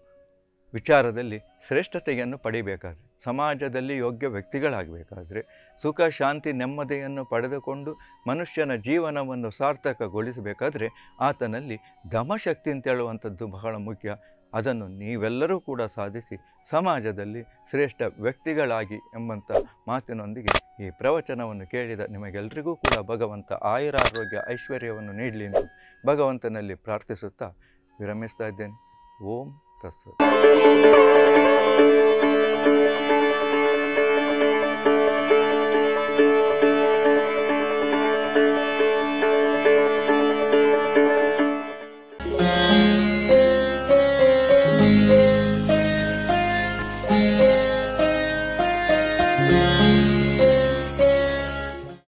ವಿಚಾರದಲ್ಲಿ ಶ್ರೇಷ್ಠತೆಯನ್ನು ಪಡಿಬೇಕಾದ್ರೆ ಸಮಾಜದಲ್ಲಿ ಯೋಗ್ಯ ವ್ಯಕ್ತಿಗಳಾಗಬೇಕಾದ್ರೆ ಸುಖ ಶಾಂತಿ ನೆಮ್ಮದಿಯನ್ನು ಪಡೆದುಕೊಂಡು ಮನುಷ್ಯನ ಜೀವನವನ್ನು ಸಾರ್ಥಕಗೊಳಿಸಬೇಕಾದ್ರೆ ಆತನಲ್ಲಿ ದಮಶಕ್ತಿ ಅಂತೇಳುವಂಥದ್ದು ಬಹಳ ಮುಖ್ಯ ಅದನ್ನು ನೀವೆಲ್ಲರೂ ಕೂಡ ಸಾಧಿಸಿ ಸಮಾಜದಲ್ಲಿ ಶ್ರೇಷ್ಠ ವ್ಯಕ್ತಿಗಳಾಗಿ ಎಂಬಂಥ ಮಾತಿನೊಂದಿಗೆ ಈ ಪ್ರವಚನವನ್ನು ಕೇಳಿದ ನಿಮಗೆಲ್ಲರಿಗೂ ಕೂಡ ಭಗವಂತ ಆಯುರಾರೋಗ್ಯ ಐಶ್ವರ್ಯವನ್ನು ನೀಡಲಿ ಎಂದು ಭಗವಂತನಲ್ಲಿ ಪ್ರಾರ್ಥಿಸುತ್ತಾ विरमेश दायदेन ओम तस्वीर